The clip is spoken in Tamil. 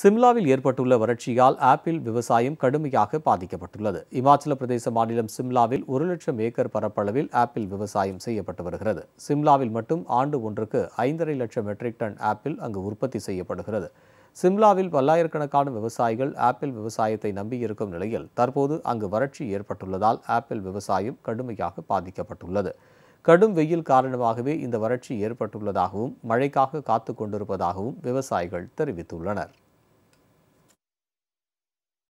சிம்லாவில் ஏற்பட்டுள்ள வறட்சியால் ஆப்பிள் விவசாயம் கடுமையாக பாதிக்கப்பட்டுள்ளது இமாச்சல பிரதேச மாநிலம் சிம்லாவில் ஒரு லட்சம் ஏக்கர் பரப்பளவில் ஆப்பிள் விவசாயம் செய்யப்பட்டு வருகிறது சிம்லாவில் மட்டும் ஆண்டு ஒன்றுக்கு ஐந்தரை லட்சம் மெட்ரிக் டன் ஆப்பிள் அங்கு உற்பத்தி செய்யப்படுகிறது சிம்லாவில் பல்லாயிரக்கணக்கான விவசாயிகள் ஆப்பிள் விவசாயத்தை நம்பியிருக்கும் நிலையில் தற்போது அங்கு வறட்சி ஏற்பட்டுள்ளதால் ஆப்பிள் விவசாயம் கடுமையாக பாதிக்கப்பட்டுள்ளது கடும் வெயில் காரணமாகவே இந்த வறட்சி ஏற்பட்டுள்ளதாகவும் மழைக்காக காத்து கொண்டிருப்பதாகவும் விவசாயிகள் தெரிவித்துள்ளனர்